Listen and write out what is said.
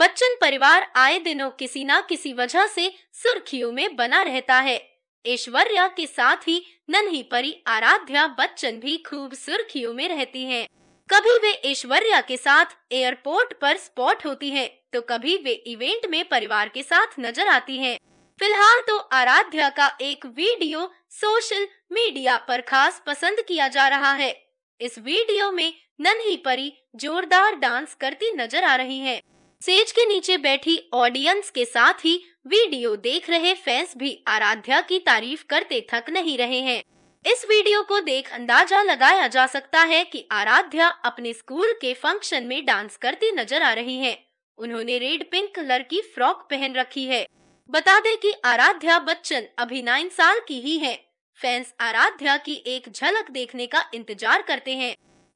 बच्चन परिवार आए दिनों किसी ना किसी वजह से सुर्खियों में बना रहता है ऐश्वर्या के साथ ही नन्ही परी आराध्या बच्चन भी खूब सुर्खियों में रहती हैं। कभी वे ऐश्वर्या के साथ एयरपोर्ट पर स्पॉट होती हैं, तो कभी वे इवेंट में परिवार के साथ नजर आती हैं। फिलहाल तो आराध्या का एक वीडियो सोशल मीडिया पर खास पसंद किया जा रहा है इस वीडियो में नन्ही परी जोरदार डांस करती नजर आ रही है स्टेज के नीचे बैठी ऑडियंस के साथ ही वीडियो देख रहे फैंस भी आराध्या की तारीफ करते थक नहीं रहे हैं इस वीडियो को देख अंदाजा लगाया जा सकता है कि आराध्या अपने स्कूल के फंक्शन में डांस करती नजर आ रही हैं। उन्होंने रेड पिंक कलर की फ्रॉक पहन रखी है बता दें कि आराध्या बच्चन अभी नाइन साल की ही है फैंस आराध्या की एक झलक देखने का इंतजार करते हैं